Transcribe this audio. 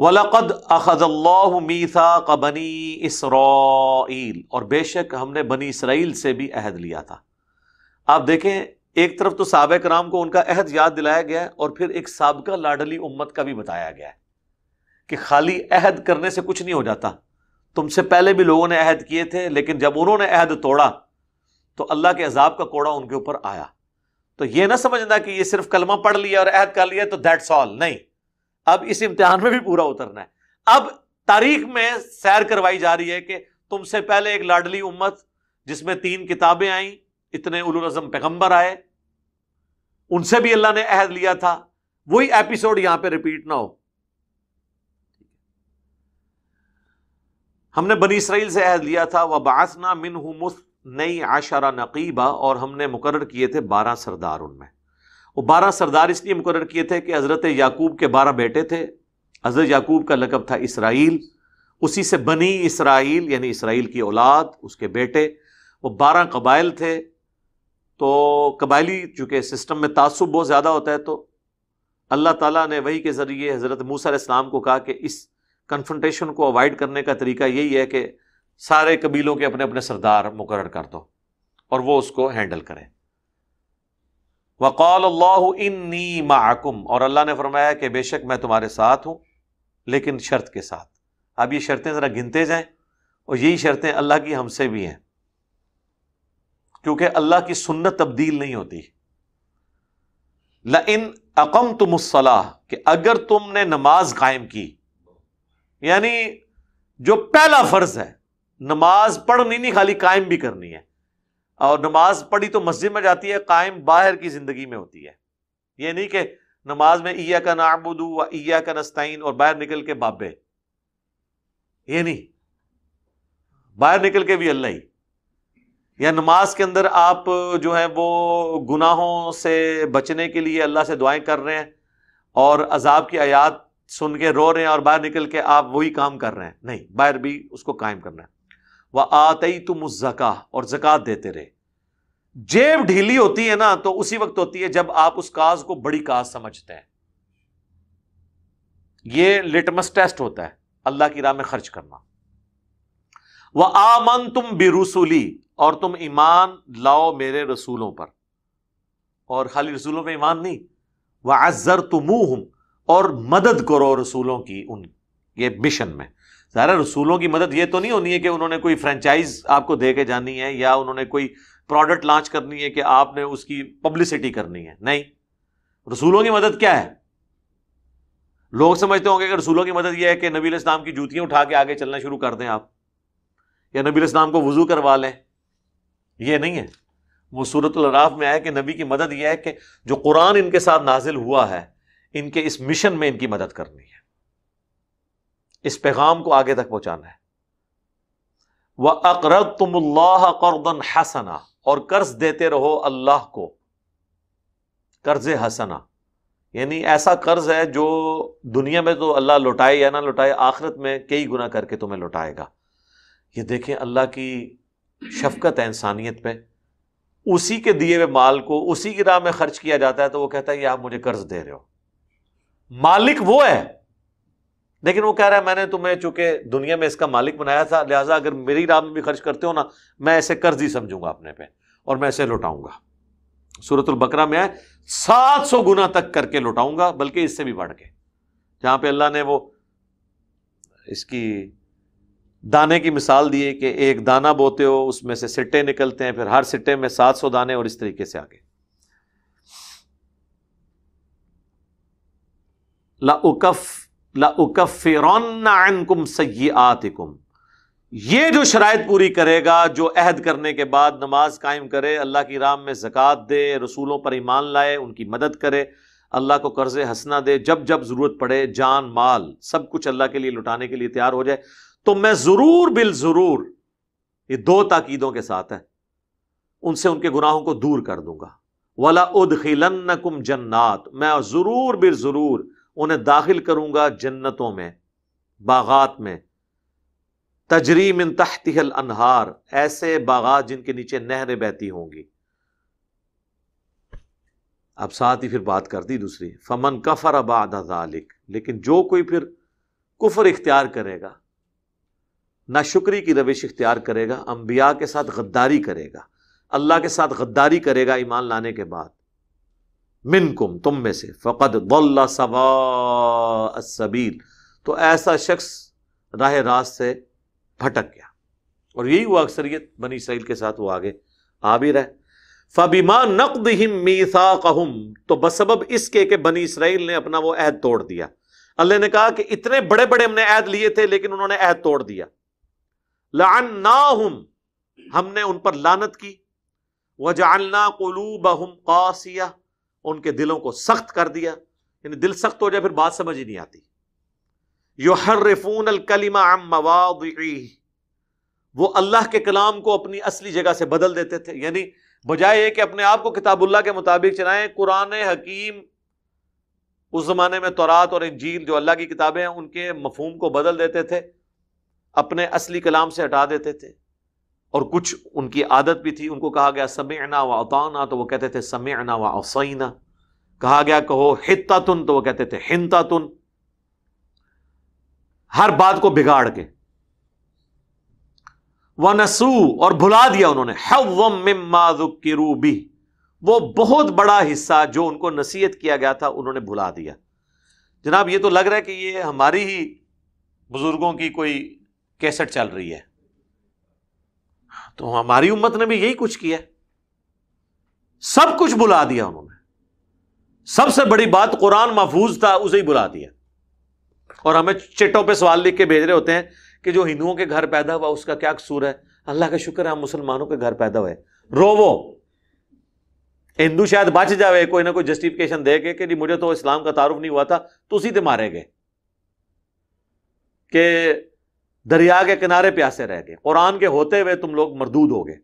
वलक़द अखदल्लामीसा कबनी Israel और बेशक हमने बनी इसराइल से भी अहद लिया था आप देखें एक तरफ तो सबक राम को उनका अहद याद दिलाया गया है और फिर एक सबका लाडली उम्मत का भी बताया गया है कि खाली अहद करने से कुछ नहीं हो जाता तुमसे पहले भी लोगों ने अहद किए थे लेकिन जब उन्होंने अहद तोड़ा तो अल्लाह के अजाब का कोड़ा उनके ऊपर आया तो यह ना समझना कि ये सिर्फ कलमा पढ़ लिया और अहद कर लिया तो दैट्स ऑल नहीं अब इस इम्तिहान में भी पूरा उतरना है अब तारीख में सैर करवाई जा रही है कि तुमसे पहले एक लाडली उम्मत जिसमें तीन किताबें आई इतने उलम पैगंबर आए उनसे भी अल्लाह ने अहद लिया था वही एपिसोड यहां पे रिपीट ना हो हमने बनी इसराइल से अहद लिया था वह बासना मिन नई आशारा नकीबा और हमने मुकर किए थे बारह सरदार उनमें वो बारह सरदार इसलिए मुकर किए थे कि हज़रत याकूब के बारह बेटे थे हज़रत याकूब का लकब था इसराइल उसी से बनी इसराइल यानी इसराइल की औलाद उसके बेटे वो बारह कबाइल थे तो कबायली चूँकि सिस्टम में तसब बहुत ज़्यादा होता है तो अल्लाह ताला ने वही के ज़रिए हज़रत मूसा इस्लाम को कहा कि इस कन्फ्रंटेशन को अवॉइड करने का तरीका यही है कि सारे कबीलों के अपने अपने सरदार मुकर कर दो और वो उसको हैंडल करें वक़ाल इन्नी माकुम और अल्लाह ने फरमाया कि बेशक मैं तुम्हारे साथ हूं लेकिन शर्त के साथ अब ये शर्तें ज़रा गिनते जाएं और यही शर्तें अल्लाह की हमसे भी हैं क्योंकि अल्लाह की सुन्नत तब्दील नहीं होती ल इन अकम तुमसलाह कि अगर तुमने नमाज कायम की यानी जो पहला फ़र्ज़ है नमाज पढ़नी नहीं खाली कायम भी करनी है और नमाज पढ़ी तो मस्जिद में जाती है कायम बाहर की ज़िंदगी में होती है ये नहीं कि नमाज में ईया का नाबुदू व ईया का नस्ताइन और बाहर निकल के बाबे ये नहीं बाहर निकल के भी अल्लाह ही या नमाज के अंदर आप जो है वो गुनाहों से बचने के लिए अल्लाह से दुआएं कर रहे हैं और अजाब की आयात सुन के रो रहे हैं और बाहर निकल के आप वही काम कर रहे हैं नहीं बाहर भी उसको कायम करना है वह आते ही तुम उस जका और जक़ात देते रहे जेब ढीली होती है ना तो उसी वक्त होती है जब आप उस काज को बड़ी काज समझते हैं ये लिटमस टेस्ट होता है अल्लाह की राह में खर्च करना वह आमन तुम बिरसूली और तुम ईमान लाओ मेरे रसूलों पर और खाली रसूलों पर ईमान नहीं वह अजर तुम और मदद करो रसूलों की उन ये मिशन में जरा रसूलों की मदद ये तो नहीं होनी है कि उन्होंने कोई फ्रेंचाइज आपको दे के जानी है या उन्होंने कोई प्रोडक्ट लॉन्च करनी है कि आपने उसकी पब्लिसिटी करनी है नहीं रसूलों की मदद क्या है लोग समझते होंगे कि रसूलों की मदद यह है कि नबी इस्लाम की जूतियां उठा के आगे चलना शुरू कर दें आप या नबी इस्लाम को वजू करवा लें यह नहीं है वो सूरतराफ में आया कि नबी की मदद यह है कि जो कुरान इनके साथ नाजिल हुआ है इनके इस मिशन में इनकी मदद करनी है इस पैगाम को आगे तक पहुंचाना है वह अकरत तुम कर्दन हसना और कर्ज देते रहो अल्लाह को कर्ज हसना यानी ऐसा कर्ज है जो दुनिया में तो अल्लाह लुटाए या ना लुटाए आखिरत में कई गुना करके तुम्हें लुटाएगा ये देखें अल्लाह की शफकत है इंसानियत पे उसी के दिए हुए माल को उसी की राह में खर्च किया जाता है तो वो कहता है कि आप मुझे कर्ज दे रहे हो मालिक वो है लेकिन वो कह रहा है मैंने तुम्हें चूंकि दुनिया में इसका मालिक बनाया था लिहाजा अगर मेरी राह में भी खर्च करते हो ना मैं ऐसे कर्ज ही समझूंगा अपने पे और मैं ऐसे लौटाऊंगा सूरतुल बकरा में सात सौ गुना तक करके लौटाऊंगा बल्कि इससे भी बढ़ के जहां पे अल्लाह ने वो इसकी दाने की मिसाल दी है कि एक दाना बोते हो उसमें से सिट्टे निकलते हैं फिर हर सिट्टे में सात सौ दाने और इस तरीके से आगे लाउकफ़ लाकुम सयातिकुम ये जो शराय पूरी करेगा जो अहद करने के बाद नमाज कायम करे अल्लाह की राम में जक़ात दे रसूलों पर ईमान लाए उनकी मदद करे अल्लाह को कर्ज हंसना दे जब जब ज़रूरत पड़े जान माल सब कुछ अल्लाह के लिए लुटाने के लिए तैयार हो जाए तो मैं ज़रूर बिल ज़रूर ये दो ताकीदों के साथ है उनसे उनके गुनाहों को दूर कर दूंगा वाला उद खिलन जन्नात मैं ज़रूर बिल ज़रूर उन्हें दाखिल करूंगा जन्नतों में बागात में तजरीम इन तहतिहल अनहार ऐसे बागात जिनके नीचे नहरें बहती होंगी अब साथ ही फिर बात कर दी दूसरी फमन कफर अबाद जालिक लेकिन जो कोई फिर कुफर इख्तियार करेगा ना शुक्री की रविश इख्तियार करेगा अम्बिया के साथ गद्दारी करेगा अल्लाह के साथ गद्दारी करेगा ईमान लाने के बाद मिनकुम तुम में से फ़कत दल्ला सवाबील तो ऐसा शख्स राह रास्त से भटक गया और यही हुआ अक्सरियत बनी इसराइल के साथ वो आगे आ भी रहे फबीमा नकद हिम मीसा कहम तो बसब इसके के बनी इसराइल ने अपना वो ऐद तोड़ दिया अल्लाह ने कहा कि इतने बड़े बड़े हमने ऐद लिए थे लेकिन उन्होंने ऐद तोड़ दिया लान ना हमने उन पर लानत की वजालना कलूब हम कासिया उनके दिलों को सख्त कर दिया यानी दिल सख्त हो जाए फिर बात समझ ही नहीं आती योहरफून अलकलिमा मवादी वो अल्लाह के कलाम को अपनी असली जगह से बदल देते थे यानी बजाय कि अपने आप को किताबुल्लाह के मुताबिक चलाएं कुरान हकीम उस ज़माने में तौरात और इंजील जो अल्लाह की किताबें हैं उनके मफहम को बदल देते थे अपने असली कलाम से हटा देते थे और कुछ उनकी आदत भी थी उनको कहा गया अना व अताना तो वो कहते थे अना व असैना कहा गया कहो तुन तो वो कहते थे हिंता तुन हर बात को बिगाड़ के नसू और भुला दिया उन्होंने हवमी वो बहुत बड़ा हिस्सा जो उनको नसीहत किया गया था उन्होंने भुला दिया जनाब ये तो लग रहा है कि ये हमारी ही बुजुर्गों की कोई कैसेट चल रही है तो हमारी उम्मत ने भी यही कुछ किया सब कुछ बुला दिया उन्होंने सबसे बड़ी बात कुरान महफूज था उसे ही बुला दिया और हमें चिट्टों पे सवाल लिख के भेज रहे होते हैं कि जो हिंदुओं के घर पैदा हुआ उसका क्या कसूर है अल्लाह का शुक्र है हम मुसलमानों के घर पैदा हुए रोवो हिंदू शायद बच जावे कोई ना कोई जस्टिफिकेशन दे के कि मुझे तो इस्लाम का तारुफ नहीं हुआ था तो उसी मारे गए के दरिया के किनारे प्यासे रह गए कुरान के होते हुए तुम लोग मरदूद हो गए